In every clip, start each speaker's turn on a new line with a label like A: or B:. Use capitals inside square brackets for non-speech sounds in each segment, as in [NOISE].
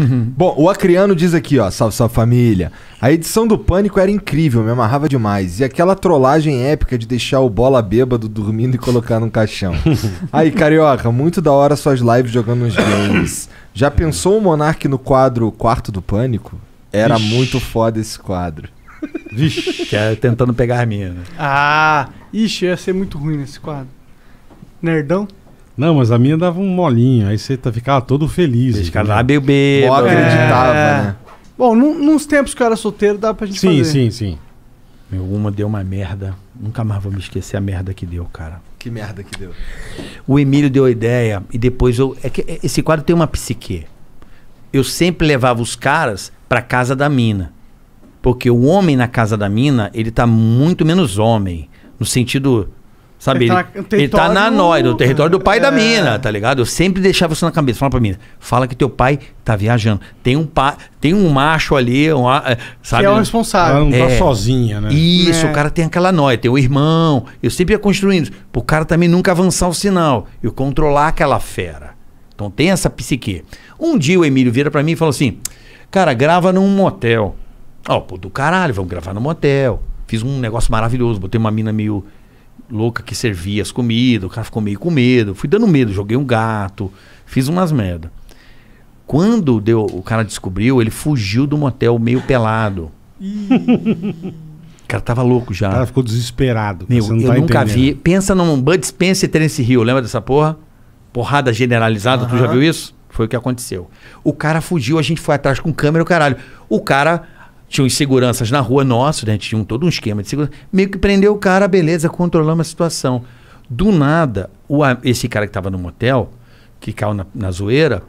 A: [LAUGHS] Bom, o Acriano diz aqui, ó, salve, salve família. A edição do Pânico era incrível, me amarrava demais. E aquela trollagem épica de deixar o bola bêbado dormindo e colocar num caixão. [LAUGHS] Aí, Carioca, muito da hora suas lives jogando uns games. Já pensou o Monark no quadro Quarto do Pânico? Era Ixi. muito foda esse quadro. Vixe, [LAUGHS] que era é tentando pegar a minha, né? Ah, ixi, ia ser muito ruim nesse quadro. Nerdão? Não, mas a minha dava um molinho, aí você tá, ficava todo feliz. Deixa né? bebê. acreditava, é. né? Bom, num, nos tempos que eu era solteiro, dava pra gente sim, fazer. Sim, sim, sim. Meu, uma deu uma merda. Nunca mais vou me esquecer a merda que deu, cara. Que merda que deu? O Emílio deu a ideia e depois eu. É que esse quadro tem uma psique. Eu sempre levava os caras pra casa da mina. Porque o homem na casa da mina, ele tá muito menos homem. No sentido Sabe? Ele, tá, ele tá na nóia, no território do pai é. da mina, tá ligado? Eu sempre deixava isso na cabeça. Fala pra mina, fala que teu pai tá viajando. Tem um pa, tem um macho ali, um, é, sabe? Que é o responsável. Ela não tá é. sozinha, né? Isso, é. o cara tem aquela nóia, tem o irmão. Eu sempre ia construindo. Pro cara também nunca avançar o sinal. Eu controlar aquela fera. Então tem essa psique. Um dia o Emílio vira para mim e falou assim: Cara, grava num motel. Ó, oh, pô, do caralho, vamos gravar num motel. Fiz um negócio maravilhoso, botei uma mina meio louca que servia as comidas, o cara ficou meio com medo. Fui dando medo, joguei um gato, fiz umas merda. Quando deu, o cara descobriu, ele fugiu do motel meio pelado. O cara tava louco já. O cara ficou desesperado. Meu, eu tá nunca vi. Pensa num Bud Spencer e Terence Hill, lembra dessa porra? Porrada generalizada, uh -huh. tu já viu isso? Foi o que aconteceu. O cara fugiu, a gente foi atrás com câmera, o caralho. O cara tinham seguranças na rua nosso, né? a gente tinha um, todo um esquema de segurança, meio que prendeu o cara, beleza, controlamos a situação. Do nada, o, esse cara que estava no motel, que caiu na, na, zoeira,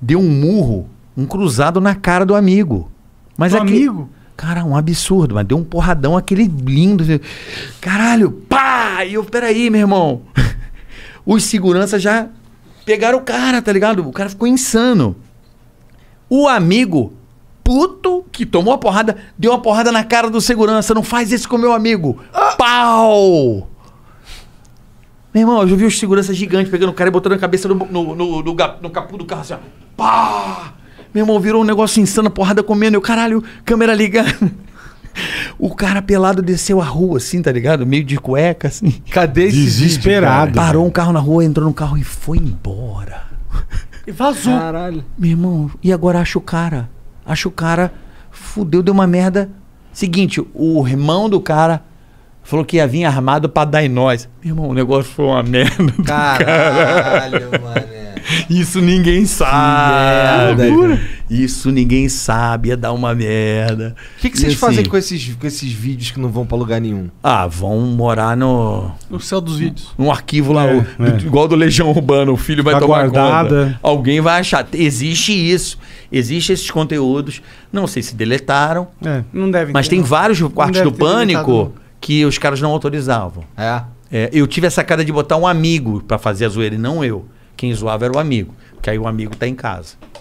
A: deu um murro, um cruzado na cara do amigo. Mas do amigo? Cara, um absurdo, mas deu um porradão aquele lindo. Assim, Caralho, pá! E eu, peraí, meu irmão. [LAUGHS] Os seguranças já pegaram o cara, tá ligado? O cara ficou insano. O amigo puto que tomou uma porrada, deu uma porrada na cara do segurança. Não faz isso com meu amigo. Ah. Pau! Meu irmão, eu já vi os seguranças gigantes pegando o cara e botando a cabeça no, no, no, no, no capô do carro assim, ó. Pá! Meu irmão, virou um negócio insano, porrada comendo. Eu, caralho, câmera ligada. O cara pelado desceu a rua, assim, tá ligado? Meio de cueca, assim. Cadê esse Desesperado. Vídeo, Parou um carro na rua, entrou no carro e foi embora. E vazou. Caralho. Meu irmão, e agora acha o cara? Acho que o cara fudeu, deu uma merda. Seguinte, o irmão do cara falou que ia vir armado pra dar em nós. Meu irmão, o negócio foi uma [LAUGHS] merda. Caralho, cara. mano. Isso ninguém sabe. Merda, Isso ninguém sabe, ia dar uma merda. O que, que vocês assim, fazem com esses, com esses vídeos que não vão pra lugar nenhum? Ah, vão morar no. No céu dos vídeos. Num arquivo lá, é, o, é. igual do Legião Urbana, o filho vai tá tomar guardada. conta. Alguém vai achar. Existe isso. Existem esses conteúdos. Não sei se deletaram. É, não devem. Mas ter, tem não. vários quartos do pânico que os caras não autorizavam. É. É, eu tive a sacada de botar um amigo para fazer a zoeira e não eu. Quem zoava era o amigo, porque aí o amigo está em casa.